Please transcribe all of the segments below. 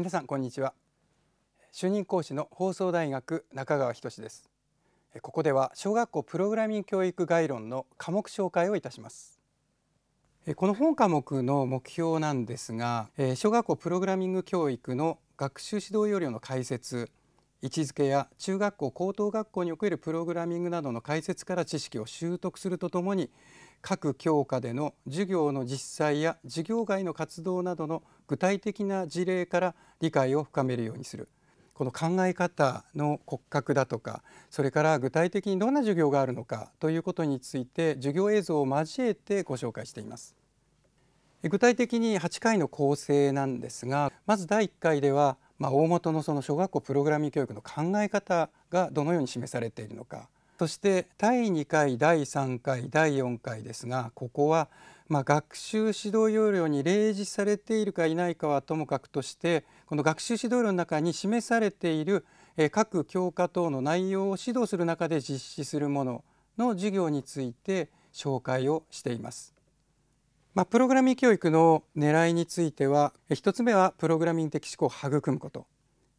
皆さんこんにちは主任講師の放送大学中川仁ですここでは小学校プログラミング教育概論の科目紹介をいたしますこの本科目の目標なんですが小学校プログラミング教育の学習指導要領の解説位置づけや中学校高等学校におけるプログラミングなどの解説から知識を習得するとともに各教科での授業の実際や授業外の活動などの具体的な事例から理解を深めるようにするこの考え方の骨格だとかそれから具体的にどんな授業があるのかということについて授業映像を交えてご紹介しています。具体的に8回の構成なんですがまず第1回では、まあ、大元のその小学校プログラミング教育の考え方がどのように示されているのかそして第2回第3回第4回ですがここは、まあ、学習指導要領に例示されているかいないかはともかくとしてこの学習指導要領の中に示されている各教科等の内容を指導する中で実施するものの授業について紹介をしています。まあ、プログラミング教育の狙いについては1つ目はプログラミング的思考を育むこと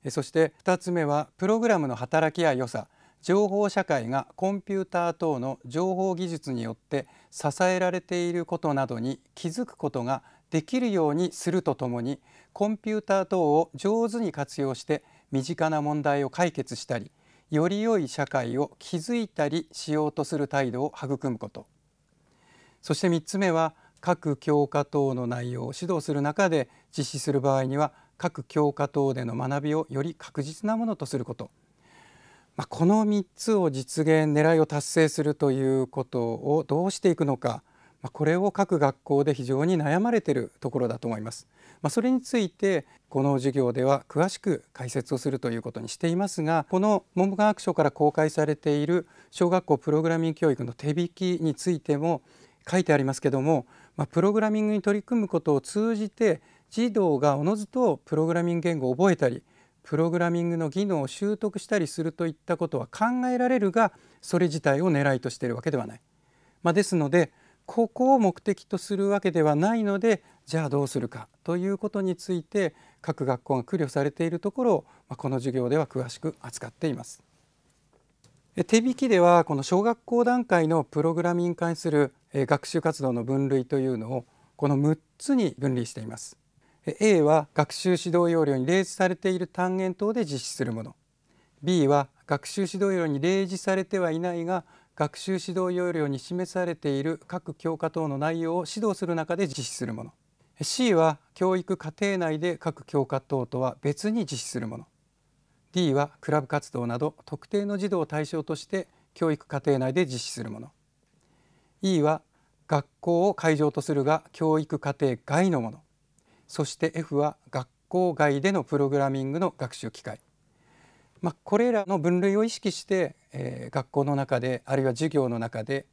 そして2つ目はプログラムの働きや良さ情報社会がコンピューター等の情報技術によって支えられていることなどに気づくことができるようにするとともにコンピューター等を上手に活用して身近な問題を解決したりより良い社会を築いたりしようとする態度を育むことそして3つ目は各教科等の内容を指導する中で実施する場合には各教科等での学びをより確実なものとすることまあ、この3つを実現狙いを達成するということをどうしていくのか、まあ、これを各学校で非常に悩まれているところだと思います。まあ、それについてこの授業では詳しく解説をするということにしていますがこの文部科学省から公開されている小学校プログラミング教育の手引きについても書いてありますけども、まあ、プログラミングに取り組むことを通じて児童がおのずとプログラミング言語を覚えたりプログラミングの技能を習得したりするといったことは考えられるがそれ自体を狙いとしているわけではない。まあ、ですのでここを目的とするわけではないのでじゃあどうするかということについて各学校が苦慮されているところを、まあ、この授業では詳しく扱っています。手引きではこの小学校段階のプログラミングに関する学習活動の分類というのをこの6つに分類しています。A は学習指導要領に例示されている単元等で実施するもの B は学習指導要領に例示されてはいないが学習指導要領に示されている各教科等の内容を指導する中で実施するもの C は教育課程内で各教科等とは別に実施するもの D はクラブ活動など特定の児童を対象として教育課程内で実施するもの E は学校を会場とするが教育課程外のものそして F は学校外でのプログラミングの学習機会、まあ、これらの分類を意識して、えー、学校の中であるいは授業の中で、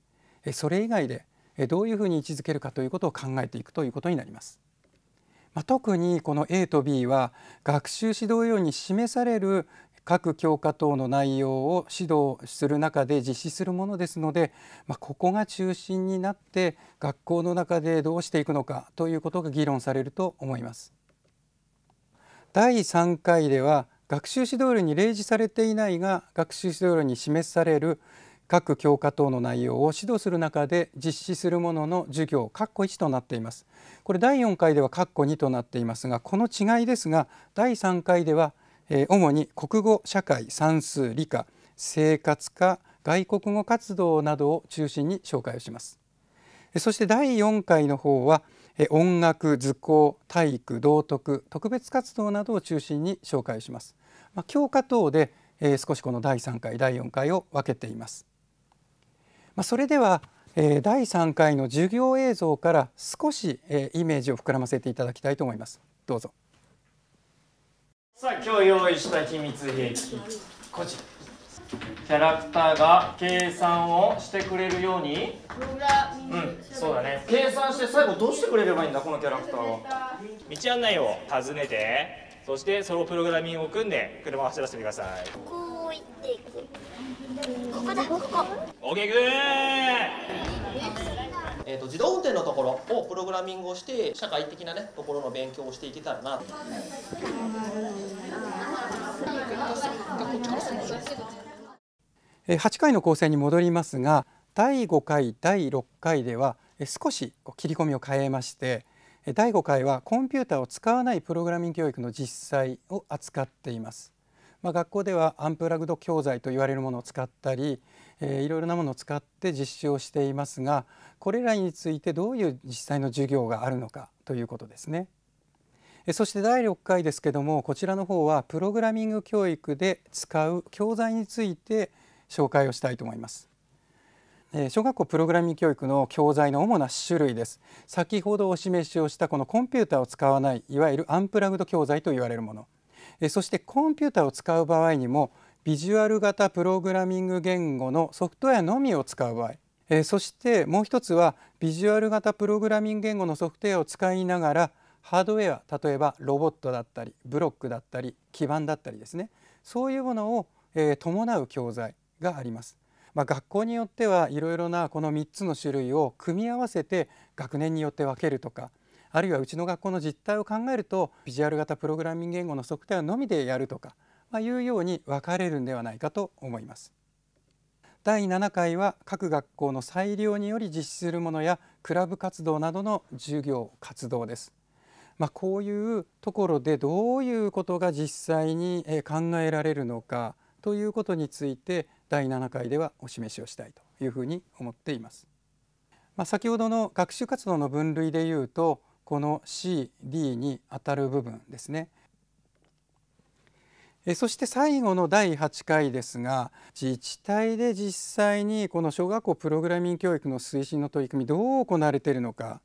えー、それ以外で、えー、どういうふうに位置づけるかということを考えていくということになります。まあ、特にこの A と B は学習指導要領に示される各教科等の内容を指導する中で実施するものですので、まあ、ここが中心になって学校の中でどうしていくのかということが議論されると思います。第3回では学習指導量に例示されていないが学習指導量に示される各教科等の内容を指導する中で実施するものの授業括弧1となっていますこれ第4回では括弧2となっていますがこの違いですが第3回ではえ主に国語社会算数理科生活科外国語活動などを中心に紹介をしますそして第4回の方は音楽図工体育道徳特別活動などを中心に紹介します、まあ、教科等で、え少しこの第3回第4回を分けています、まあ、それでは、え第3回の授業映像から少し、えイメージを膨らませていただきたいと思いますどうぞ。さあ今日用意した秘密兵器こちらキャラクターが計算をしてくれるようにうんそうだね計算して最後どうしてくれればいいんだこのキャラクターは道案内を訪ねてそしてそのプログラミングを組んで車を走らせてくださいこう行っていくここだここ OK グー自動運転のところをプログラミングをして社会的なねところの勉強をしていけたらな。8回の構成に戻りますが第5回第6回では少し切り込みを変えまして第5回はコンピューターを使わないプログラミング教育の実際を扱っています。まあ、学校ではアンプラグド教材と言われるものを使ったり、えー、いろいろなものを使って実施をしていますがこれらについてどういう実際の授業があるのかということですね。そして第6回ですけどもこちらの方はプログラミング教育で使う教材について紹介をしたいと思います。小学校プログラミング教育の教材の主な種類です先ほどお示しをしたこのコンピューターを使わないいわゆるアンプラグド教材と言われるものそしてコンピューターを使う場合にもビジュアル型プログラミング言語のソフトウェアのみを使う場合そしてもう一つはビジュアル型プログラミング言語のソフトウェアを使いながらハードウェア例えばロボットだったりブロックだったり基板だったりですねそういうものを、え伴う教材があります。まあ、学校によってはいろいろなこの3つの種類を組み合わせて学年によって分けるとかあるいはうちの学校の実態を考えるとビジュアル型プログラミング言語の測定のみでやるとか、まあ、いうように分かれるんではないかと思います。第7回は各学校の裁量により実施するものやクラブ活動などの授業活動です。まあ、こういうところでどういうことが実際に考えられるのかということについて第7回ではお示しをしたいというふうに思っています。まあ、先ほどの学習活動の分類でいうとこの CD にあたる部分ですね。そして最後の第8回ですが自治体で実際にこの小学校プログラミング教育の推進の取り組みどう行われているのか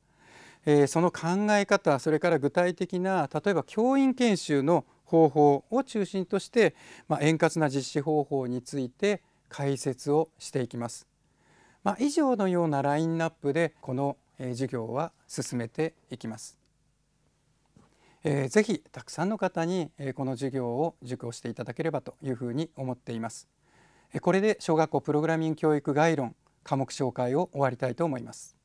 その考え方それから具体的な例えば教員研修の方法を中心として、ま円滑な実施方法について解説をしていきます。まあ、以上のようなラインナップでこの授業は進めていきます。えぜひたくさんの方にえこの授業を受講していただければというふうに思っています。えこれで小学校プログラミング教育概論科目紹介を終わりたいと思います。